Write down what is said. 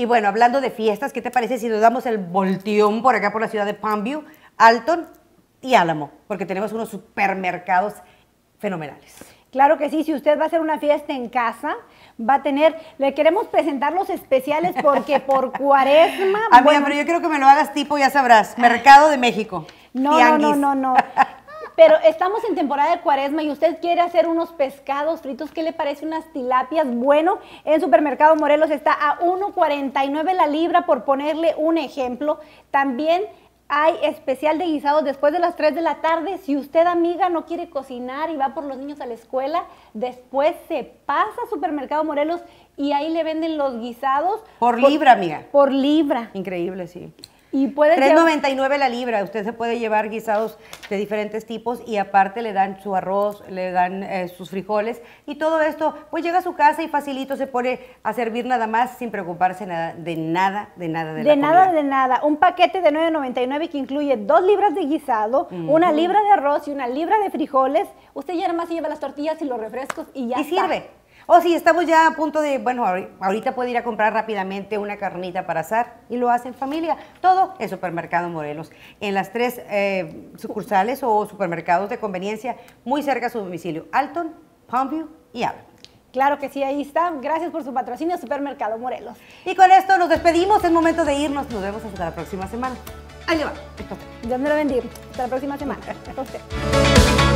Y bueno, hablando de fiestas, ¿qué te parece si nos damos el volteón por acá por la ciudad de Palmview, Alton y Álamo? Porque tenemos unos supermercados fenomenales. Claro que sí, si usted va a hacer una fiesta en casa, va a tener, le queremos presentar los especiales porque por cuaresma... A bueno, pero yo quiero que me lo hagas tipo, ya sabrás, Mercado de México. No, no, no, no, no. Pero estamos en temporada de cuaresma y usted quiere hacer unos pescados fritos. ¿Qué le parece unas tilapias? Bueno, en Supermercado Morelos está a 1.49 la libra, por ponerle un ejemplo. También hay especial de guisados después de las 3 de la tarde. Si usted, amiga, no quiere cocinar y va por los niños a la escuela, después se pasa a Supermercado Morelos y ahí le venden los guisados. Por, libra, amiga. Por libra. Increíble, sí. Y puede 3.99 la libra. Usted se puede llevar guisados de diferentes tipos y aparte le dan su arroz, le dan eh, sus frijoles y todo esto, pues llega a su casa y facilito se pone a servir nada más sin preocuparse nada, de nada, de nada, de, nada, de nada. Un paquete de 9.99 que incluye dos libras de guisado, una libra de arroz y una libra de frijoles. Usted ya nada más lleva las tortillas y los refrescos y ya. Y está. sirve. Oh si estamos ya a punto de, bueno, ahorita puede ir a comprar rápidamente una carnita para asar y lo hace en familia. Todo en Supermercado Morelos, en las tres eh, sucursales o supermercados de conveniencia muy cerca a su domicilio, Alton, Palmview y Ave. Claro que sí, ahí está. Gracias por su patrocinio, Supermercado Morelos. Y con esto nos despedimos. Es momento de irnos. Nos vemos hasta la próxima semana. Adiós. Dios me lo bendiga. Hasta la próxima semana.